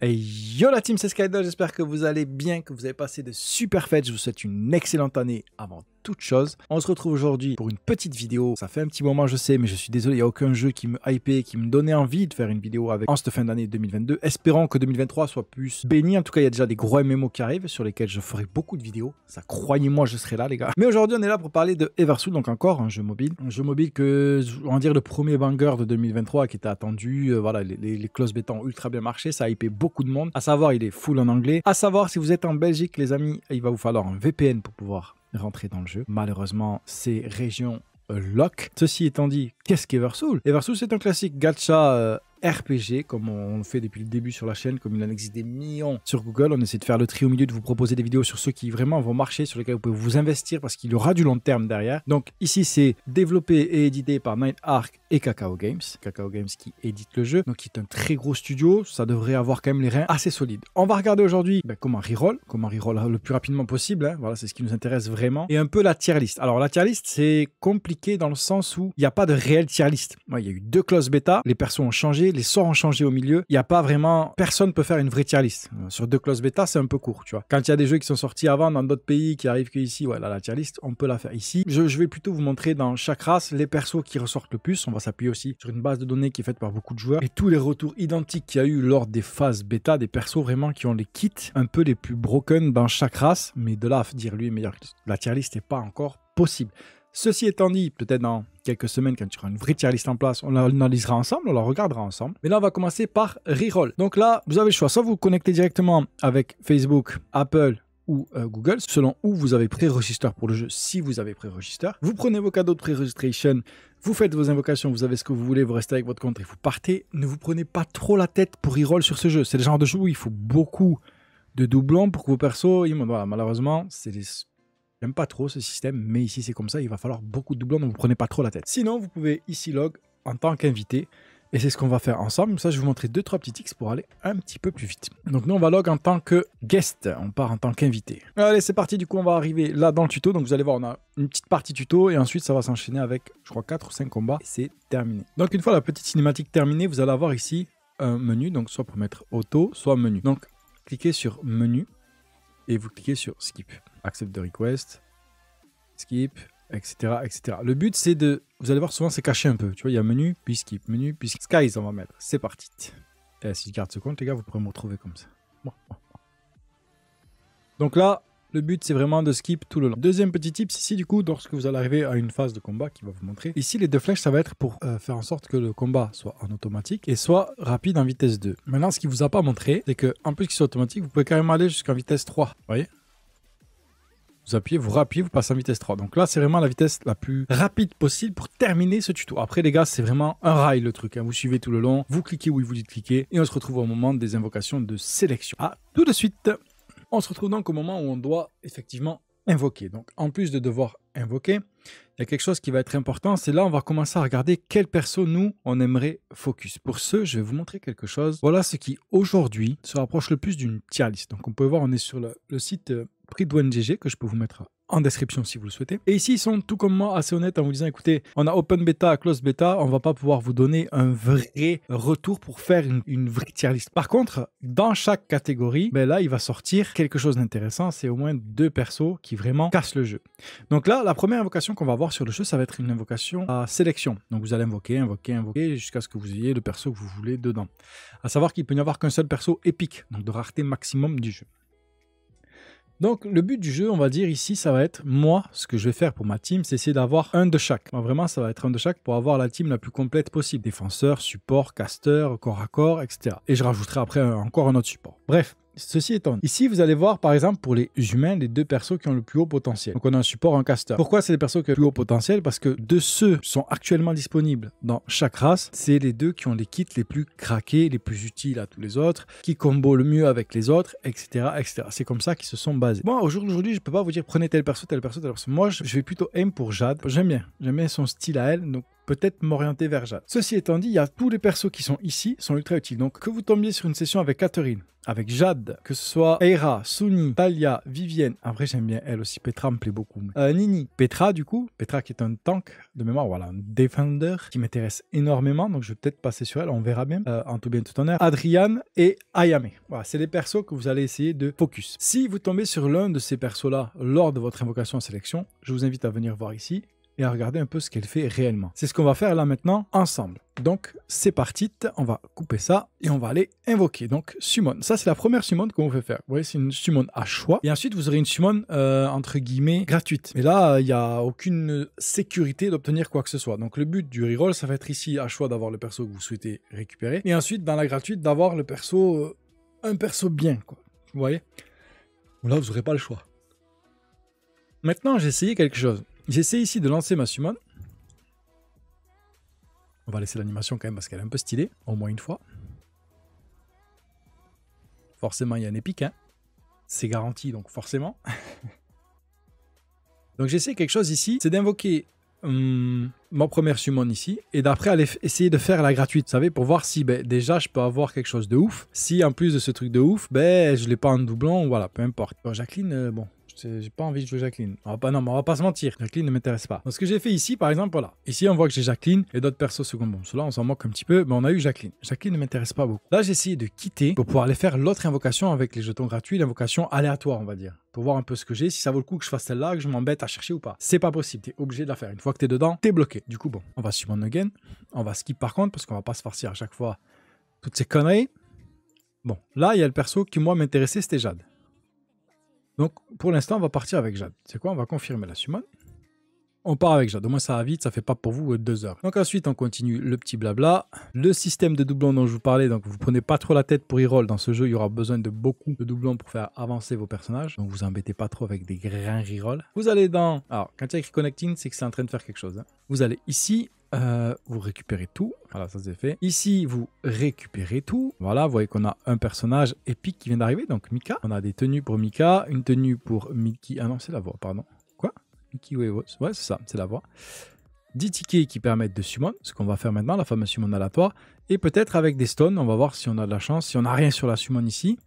Et yo la team, c'est Skydog, j'espère que vous allez bien, que vous avez passé de super fêtes, je vous souhaite une excellente année avant toute chose. On se retrouve aujourd'hui pour une petite vidéo. Ça fait un petit moment, je sais, mais je suis désolé, il n'y a aucun jeu qui me hypait, qui me donnait envie de faire une vidéo avec en cette fin d'année 2022. Espérant que 2023 soit plus béni. En tout cas, il y a déjà des gros MMO qui arrivent sur lesquels je ferai beaucoup de vidéos. Ça, croyez-moi, je serai là, les gars. Mais aujourd'hui, on est là pour parler de Eversoul, donc encore un jeu mobile. Un jeu mobile que, on va dire, le premier banger de 2023 qui était attendu. Euh, voilà, les, les, les closes ont ultra bien marché. Ça a hypé beaucoup de monde. À savoir, il est full en anglais. À savoir, si vous êtes en Belgique, les amis, il va vous falloir un VPN pour pouvoir rentrer dans le jeu. Malheureusement, ces régions euh, lock. Ceci étant dit, qu'est-ce qu'Eversoul Eversoul, c'est un classique gacha euh, RPG, comme on, le fait depuis le début sur la chaîne, comme il en existe des millions sur Google. On essaie de faire le tri au milieu, de vous proposer des vidéos sur ceux qui vraiment vont marcher, sur lesquels vous pouvez vous investir parce qu'il y aura du long terme derrière. Donc ici, c'est développé et édité par Night Arc et Kakao Games. Kakao Games qui édite le jeu, donc qui est un très gros studio. Ça devrait avoir quand même les reins assez solides. On va regarder aujourd'hui ben, comment reroll, comment reroll le plus rapidement possible. Hein. Voilà, c'est ce qui nous intéresse vraiment. Et un peu la tier list. Alors la tier list, c'est compliqué dans le sens où il n'y a pas de réelle tier list. Il y a eu deux clauses bêta, les persos ont changé les sorts ont changé au milieu. Il n'y a pas vraiment, personne peut faire une vraie tier list. Euh, sur deux clauses bêta, c'est un peu court, tu vois. Quand il y a des jeux qui sont sortis avant dans d'autres pays, qui arrivent qu'ici, voilà, la tier list, on peut la faire ici. Je, vais plutôt vous montrer dans chaque race les persos qui ressortent le plus. On va s'appuyer aussi sur une base de données qui est faite par beaucoup de joueurs et tous les retours identiques qu'il y a eu lors des phases bêta, des persos vraiment qui ont les kits un peu les plus broken dans chaque race. Mais de là à dire lui meilleur la tier list n'est pas encore possible. Ceci étant dit, peut-être dans quelques semaines, quand tu auras une vraie tier en place, on l'analysera ensemble, on la regardera ensemble. Mais là, on va commencer par reroll. Donc là, vous avez le choix. Soit vous, vous connectez directement avec Facebook, Apple, ou euh, Google, selon où vous avez pré-register pour le jeu, si vous avez pré-register. Vous prenez vos cadeaux de pré-registration, vous faites vos invocations, vous avez ce que vous voulez, vous restez avec votre compte et vous partez. Ne vous prenez pas trop la tête pour reroll sur ce jeu. C'est le genre de jeu où il faut beaucoup de doublons pour que vos persos, malheureusement, c'est J'aime pas trop ce système, mais ici c'est comme ça, il va falloir beaucoup de doublons, donc vous prenez pas trop la tête. Sinon, vous pouvez ici log en tant qu'invité, et c'est ce qu'on va faire ensemble. Ça, je vais vous montrer deux trois petits x pour aller un petit peu plus vite. Donc nous, on va log en tant que guest. On part en tant qu'invité. Allez, c'est parti. Du coup, on va arriver là dans le tuto. Donc vous allez voir, on a une petite partie tuto et ensuite ça va s'enchaîner avec, je crois, 4 ou cinq combats. C'est terminé. Donc une fois la petite cinématique terminée, vous allez avoir ici un menu. Donc soit pour mettre auto, soit menu. Donc cliquez sur menu et vous cliquez sur skip accept the request, skip, etc. etc. Le but, c'est de. Vous allez voir, souvent, c'est caché un peu. Tu vois, il y a menu, puis skip, menu, puis skip. Skies, on va mettre. C'est parti. Et si je garde ce compte, les gars, vous pourrez me retrouver comme ça. Donc là, le but, c'est vraiment de skip tout le long. Deuxième petit tip, ici, du coup, lorsque vous allez arriver à une phase de combat qui va vous montrer, ici, les deux flèches, ça va être pour euh, faire en sorte que le combat soit en automatique et soit rapide en vitesse 2. Maintenant, ce qui vous a pas montré, c'est que, plus qu'il soit automatique, vous pouvez carrément aller jusqu'en vitesse 3. Vous voyez vous appuyez, vous rappuyez, vous passez en vitesse 3. Donc là, c'est vraiment la vitesse la plus rapide possible pour terminer ce tuto. Après, les gars, c'est vraiment un rail le truc. Hein. Vous suivez tout le long, vous cliquez où il vous dit de cliquer et on se retrouve au moment des invocations de sélection. Ah, tout de suite On se retrouve donc au moment où on doit effectivement invoquer. Donc en plus de devoir invoquer, il y a quelque chose qui va être important, c'est là on va commencer à regarder quel perso nous on aimerait focus. Pour ce, je vais vous montrer quelque chose. Voilà ce qui aujourd'hui se rapproche le plus d'une tier Donc on peut voir, on est sur le site euh, prix de GG que je peux vous mettre en description si vous le souhaitez. Et ici, ils sont tout comme moi assez honnêtes en vous disant, écoutez, on a open beta, close beta, on va pas pouvoir vous donner un vrai retour pour faire une, vraie tier list. Par contre, dans chaque catégorie, ben là, il va sortir quelque chose d'intéressant. C'est au moins deux persos qui vraiment cassent le jeu. Donc là, la première invocation qu'on va voir sur le jeu, ça va être une invocation à sélection. Donc vous allez invoquer, invoquer, invoquer jusqu'à ce que vous ayez le perso que vous voulez dedans. À savoir qu'il peut n'y avoir qu'un seul perso épique, donc de rareté maximum du jeu. Donc le but du jeu, on va dire ici, ça va être moi, ce que je vais faire pour ma team, c'est essayer d'avoir un de chaque. vraiment, ça va être un de chaque pour avoir la team la plus complète possible. Défenseur, support, caster, corps à corps, etc. Et je rajouterai après encore un autre support. Bref, Ceci étant, ici vous allez voir par exemple pour les humains les deux persos qui ont le plus haut potentiel. Donc on a un support, un caster. Pourquoi c'est les persos qui ont le plus haut potentiel Parce que de ceux qui sont actuellement disponibles dans chaque race, c'est les deux qui ont les kits les plus craqués, les plus utiles à tous les autres, qui combo le mieux avec les autres, etc. etc. C'est comme ça qu'ils se sont basés. Moi aujourd'hui jour d'aujourd'hui je peux pas vous dire prenez tel perso, tel perso, tel Moi je vais plutôt aim pour Jade. J'aime bien, j'aime bien son style à elle. Donc peut-être m'orienter vers Jade. Ceci étant dit, il y a tous les persos qui sont ici sont ultra utiles. Donc que vous tombiez sur une session avec Catherine, avec Jade, que ce soit Hera, Suni, Talia, Vivienne, en vrai j'aime bien elle aussi, Petra me plaît beaucoup, euh, Nini, Petra du coup, Petra qui est un tank de mémoire, voilà, un defender qui m'intéresse énormément, donc je vais peut-être passer sur elle, on verra bien, euh, en tout bien tout honneur, Adriane et Ayame. Voilà, c'est les persos que vous allez essayer de focus. Si vous tombez sur l'un de ces persos-là lors de votre invocation en sélection, je vous invite à venir voir ici et à regarder un peu ce qu'elle fait réellement. C'est ce qu'on va faire là maintenant ensemble. Donc c'est parti, on va couper ça et on va aller invoquer. Donc summon, ça c'est la première summon qu'on vous fait faire. Vous voyez, c'est une summon à choix. Et ensuite vous aurez une summon euh, entre guillemets gratuite. Mais là, il n'y a aucune sécurité d'obtenir quoi que ce soit. Donc le but du reroll, ça va être ici à choix d'avoir le perso que vous souhaitez récupérer. Et ensuite dans la gratuite, d'avoir le perso, euh, un perso bien. Quoi. Vous voyez Là, vous n'aurez pas le choix. Maintenant, j'ai essayé quelque chose. J'essaie ici de lancer ma summon. On va laisser l'animation quand même parce qu'elle est un peu stylée, au moins une fois. Forcément, il y a un épique, hein. C'est garanti, donc forcément. donc j'essaie quelque chose ici, c'est d'invoquer hum, ma première premier summon ici, et d'après aller essayer de faire la gratuite, vous savez, pour voir si ben, déjà je peux avoir quelque chose de ouf. Si en plus de ce truc de ouf, ben, je l'ai pas en doublant, voilà, peu importe. Jacqueline, bon, j'ai pas envie de jouer Jacqueline. On va pas, non, on va pas se mentir. Jacqueline ne m'intéresse pas. ce que j'ai fait ici, par exemple, voilà. Ici, on voit que j'ai Jacqueline et d'autres persos second Cela, on s'en moque un petit peu, mais on a eu Jacqueline. Jacqueline ne m'intéresse pas beaucoup. Là, j'ai essayé de quitter pour pouvoir aller faire l'autre invocation avec les jetons gratuits, l'invocation aléatoire, on va dire. Pour voir un peu ce que j'ai, si ça vaut le coup que je fasse celle-là, que je m'embête à chercher ou pas. C'est pas possible, t'es obligé de la faire. Une fois que t'es dedans, t'es bloqué. Du coup, bon, on va suivre again. On va skip par contre, parce qu'on va pas se farcir à chaque fois toutes ces conneries. Bon, là, il y a le perso qui, moi, m'intéressait, c'était Jade. Donc, pour l'instant, on va partir avec Jade. C'est quoi On va confirmer la summon. On part avec Jade. Au moins, ça va vite. Ça fait pas pour vous euh, deux heures. Donc, ensuite, on continue le petit blabla. Le système de doublons dont je vous parlais. Donc, vous prenez pas trop la tête pour e Dans ce jeu, il y aura besoin de beaucoup de doublons pour faire avancer vos personnages. Donc, vous embêtez pas trop avec des grains reroll. Vous allez dans. Alors, quand il y a écrit connecting, c'est que c'est en train de faire quelque chose. Hein. Vous allez ici. Euh, vous récupérez tout. Voilà, ça c'est fait. Ici, vous récupérez tout. Voilà, vous voyez qu'on a un personnage épique qui vient d'arriver, donc Mika. On a des tenues pour Mika, une tenue pour Mickey. Ah non, c'est la voix, pardon. Quoi Mickey Wavos. Ouais, c'est ça, c'est la voix. 10 tickets qui permettent de summon, ce qu'on va faire maintenant, la fameuse summon aléatoire. Et peut-être avec des stones, on va voir si on a de la chance. Si on n'a rien sur la summon ici,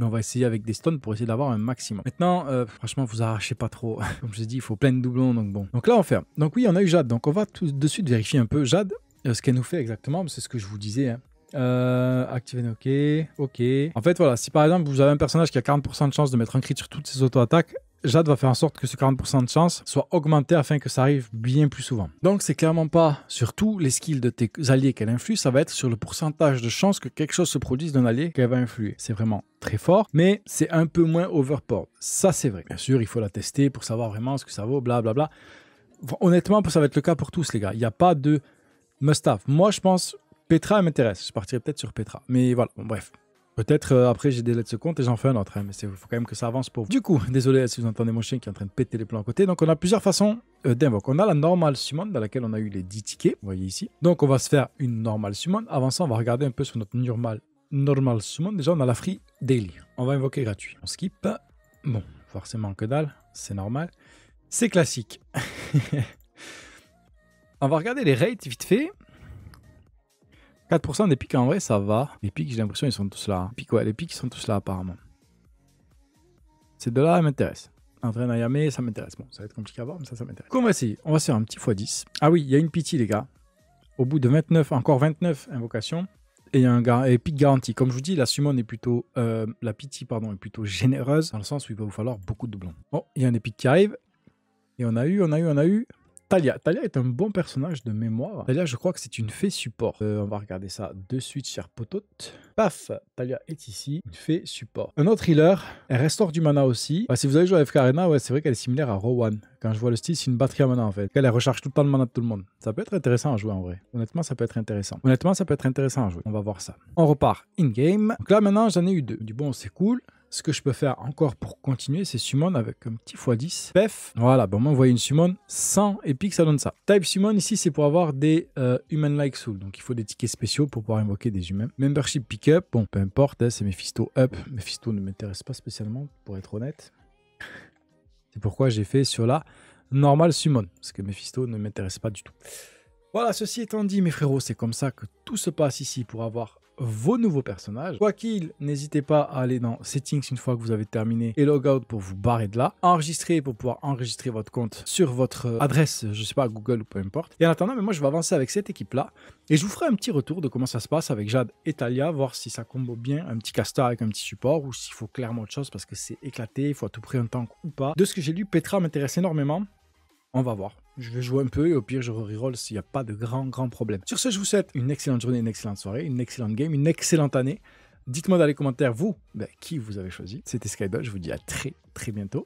mais on va essayer avec des stones pour essayer d'avoir un maximum. Maintenant, euh, franchement, vous arrachez pas trop. Comme je ai dit, il faut plein de doublons, donc bon. Donc là, on fait. Donc oui, on a eu Jade. Donc on va tout de suite vérifier un peu Jade, euh, ce qu'elle nous fait exactement, c'est ce que je vous disais. Hein. Euh, activer OK, OK. En fait, voilà, si par exemple vous avez un personnage qui a 40% de chance de mettre un crit sur toutes ses auto-attaques, Jade va faire en sorte que ce 40% de chance soit augmenté afin que ça arrive bien plus souvent. Donc c'est clairement pas sur tous les skills de tes alliés qu'elle influe, ça va être sur le pourcentage de chance que quelque chose se produise d'un allié qu'elle va influer. C'est vraiment très fort, mais c'est un peu moins overpowered. Ça c'est vrai. Bien sûr, il faut la tester pour savoir vraiment ce que ça vaut, blablabla. Bla bla. Honnêtement, ça va être le cas pour tous les gars. Il n'y a pas de must-have. Moi je pense Petra m'intéresse, je partirai peut-être sur Petra. Mais voilà, bref. Peut-être euh, après, j'ai délai de ce compte et j'en fais un autre. Hein, mais il faut quand même que ça avance pour vous. Du coup, désolé si vous entendez mon chien qui est en train de péter les plans à côté. Donc, on a plusieurs façons euh, d'invoquer. On a la normale summon dans laquelle on a eu les 10 tickets. Vous voyez ici. Donc, on va se faire une normale summon. Avant ça, on va regarder un peu sur notre normal, normal summon. Déjà, on a la free daily. On va invoquer gratuit. On skip. Bon, forcément que dalle. C'est normal. C'est classique. on va regarder les rates vite fait. 4% des pics en vrai ça va. Les pics j'ai l'impression ils sont tous là. Les pics les pics ils sont tous là apparemment. Ces deux-là m'intéressent. train à mais ça m'intéresse. Bon, ça va être compliqué à voir, mais ça, ça m'intéresse. Comment essayer On va faire un petit x10. Ah oui, il y a une pitié, les gars. Au bout de 29, encore 29 invocations, et il y a un gar et garanti. Comme je vous dis, la summon est plutôt. Euh, la pitié, pardon, est plutôt généreuse, dans le sens où il va vous falloir beaucoup de doublons. Bon, il y a un épique qui arrive. Et on a eu, on a eu, on a eu. Talia. est un bon personnage de mémoire. Talia, je crois que c'est une fée support. Euh, on va regarder ça de suite, cher potote. Paf, Talia est ici, une fée support. Un autre healer, elle restaure du mana aussi. si vous avez joué à FK Arena, ouais, c'est vrai qu'elle est similaire à Rowan. Quand je vois le style, c'est une batterie à mana en fait. Elle recharge tout le temps le mana de tout le monde. Ça peut être intéressant à jouer en vrai. Honnêtement, ça peut être intéressant. Honnêtement, ça peut être intéressant à jouer. On va voir ça. On repart in-game. Donc là maintenant, j'en ai eu deux. Du bon, c'est cool ce que je peux faire encore pour continuer, c'est summon avec un petit x10. Pef, voilà, bon, moi, on voit une summon 100 épique, ça donne ça. Type summon ici, c'est pour avoir des euh, human-like souls. Donc, il faut des tickets spéciaux pour pouvoir invoquer des humains. Membership Pickup, up bon, peu importe, hein, c'est Mephisto up. Mephisto ne m'intéresse pas spécialement, pour être honnête. c'est pourquoi j'ai fait sur la normal summon, parce que Mephisto ne m'intéresse pas du tout. Voilà, ceci étant dit, mes frérots, c'est comme ça que tout se passe ici pour avoir vos nouveaux personnages. Quoi qu'il, n'hésitez pas à aller dans Settings une fois que vous avez terminé et Logout pour vous barrer de là. Enregistrer pour pouvoir enregistrer votre compte sur votre euh, adresse, je sais pas, Google ou peu importe. Et en attendant, mais moi je vais avancer avec cette équipe-là et je vous ferai un petit retour de comment ça se passe avec Jade et Talia, voir si ça combo bien un petit caster avec un petit support ou s'il faut clairement autre chose parce que c'est éclaté, il faut à tout prix un tank ou pas. De ce que j'ai lu, Petra m'intéresse énormément. On va voir je vais jouer un peu et au pire, je reroll s'il n'y a pas de grand, grand problème. Sur ce, je vous souhaite une excellente journée, une excellente soirée, une excellente game, une excellente année. Dites-moi dans les commentaires, vous, ben, qui vous avez choisi. C'était Skydot, je vous dis à très, très bientôt.